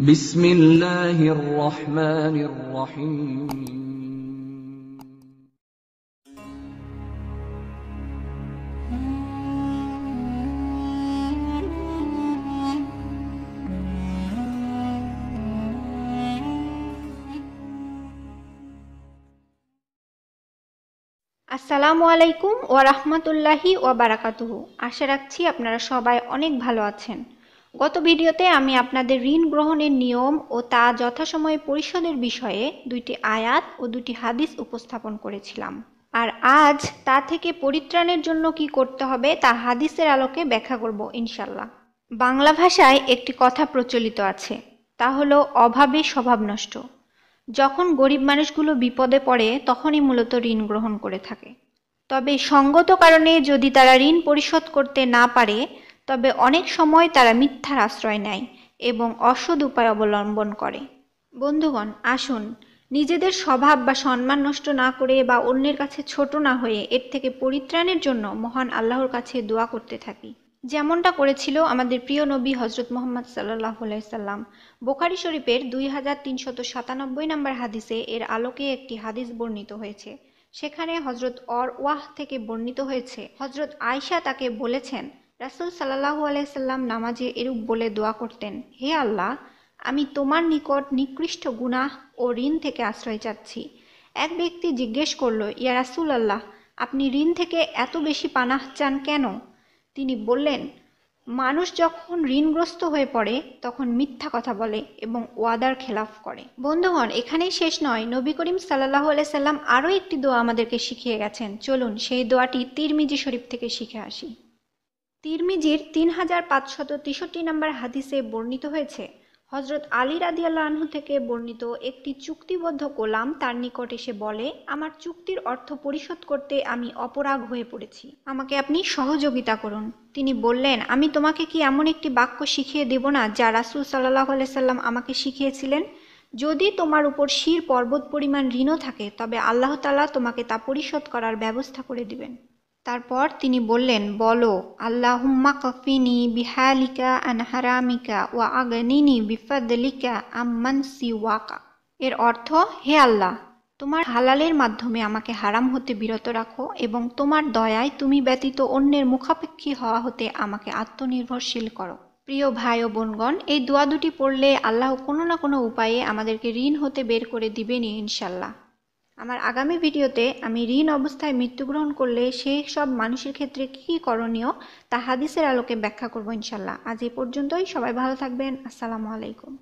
আসসালামু আলাইকুম ওয়া রাহমাতুল্লাহি ওয়া বারাকাতুহু আশা রাখছি আপনারা সবাই অনেক ভালো আছেন গত ভিডিওতে আমি আপনাদের ঋণ গ্রহণের নিয়ম ও তা যথাসময়ে পরিশোধের বিষয়ে দুইটি আয়াত ও দুটি হাদিস উপস্থাপন করেছিলাম আর আজ তা থেকে পরিত্রাণের জন্য কি করতে হবে তা হাদিসের আলোকে ব্যাখ্যা করব ইনশাল্লাহ বাংলা ভাষায় একটি কথা প্রচলিত আছে তা হল অভাবে স্বভাব নষ্ট যখন গরিব মানুষগুলো বিপদে পড়ে তখনই মূলত ঋণ গ্রহণ করে থাকে তবে সঙ্গত কারণে যদি তারা ঋণ পরিশোধ করতে না পারে তবে অনেক সময় তারা মিথ্যার আশ্রয় নেয় এবং অসৎ উপায় অবলম্বন করে বন্ধুগণ আসুন নিজেদের স্বভাব বা সম্মান নষ্ট না করে বা অন্যের কাছে ছোট না হয়ে এর থেকে পরিত্রাণের জন্য মহান আল্লাহর কাছে দোয়া করতে থাকি যেমনটা করেছিল আমাদের প্রিয় নবী হজরত মোহাম্মদ সাল্লাহ সাল্লাম বোখারি শরীফের দুই হাজার তিনশত সাতানব্বই নম্বর হাদিসে এর আলোকে একটি হাদিস বর্ণিত হয়েছে সেখানে হজরত অর ওয়াহ থেকে বর্ণিত হয়েছে হজরত আয়সা তাকে বলেছেন রাসুল সাল্লাহু আলাইসাল্লাম নামাজে এরূপ বলে দোয়া করতেন হে আল্লাহ আমি তোমার নিকট নিকৃষ্ট গুনাহ ও ঋণ থেকে আশ্রয় চাচ্ছি এক ব্যক্তি জিজ্ঞেস করল ইয়া রাসুল আল্লাহ আপনি ঋণ থেকে এত বেশি পানাহ চান কেন তিনি বললেন মানুষ যখন ঋণগ্রস্ত হয়ে পড়ে তখন মিথ্যা কথা বলে এবং ওয়াদার খেলাফ করে বন্ধুগণ এখানেই শেষ নয় নবী করিম সাল্লাহ সাল্লাম আরও একটি দোয়া আমাদেরকে শিখিয়ে গেছেন চলুন সেই দোয়াটি তিরমিজি শরীফ থেকে শিখে আসি তিরমিজির তিন হাজার পাঁচশত তেষট্টি নম্বর হাদিসে বর্ণিত হয়েছে হজরত আলী রাদিয়াল্লা আনহু থেকে বর্ণিত একটি চুক্তিবদ্ধ কোলাম তার নিকট এসে বলে আমার চুক্তির অর্থ পরিশোধ করতে আমি অপরাগ হয়ে পড়েছি আমাকে আপনি সহযোগিতা করুন তিনি বললেন আমি তোমাকে কি এমন একটি বাক্য শিখিয়ে দেব না যা রাসুল সাল্লাহ সাল্লাম আমাকে শিখিয়েছিলেন যদি তোমার উপর শির পর্বত পরিমাণ ঋণও থাকে তবে আল্লাহতালা তোমাকে তা পরিশোধ করার ব্যবস্থা করে দিবেন তারপর তিনি বললেন বলো আল্লাহুম্মা বিহালিকা আন হারামিকা ওয়া আগনিনি বিফাদলিকা আম্মান সিওয়াকা এর অর্থ হে আল্লাহ তোমার হালালের মাধ্যমে আমাকে হারাম হতে বিরত রাখো এবং তোমার দয়ায় তুমি ব্যতীত অন্যের মুখাপেক্ষী হওয়া হতে আমাকে আত্মনির্ভরশীল করো প্রিয় ভাই ও বোনগণ এই দোয়া দুটি পড়লে আল্লাহ কোনো না কোনো উপায়ে আমাদেরকে ঋণ হতে বের করে দিবেনি ইনশাল্লাহ আমার আগামী ভিডিওতে আমি ঋণ অবস্থায় মৃত্যুগ্রহণ করলে সেই সব মানুষের ক্ষেত্রে কী করণীয় তা হাদিসের আলোকে ব্যাখ্যা করবো ইনশাল্লাহ আজ এ পর্যন্তই সবাই ভালো থাকবেন আসসালামু আলাইকুম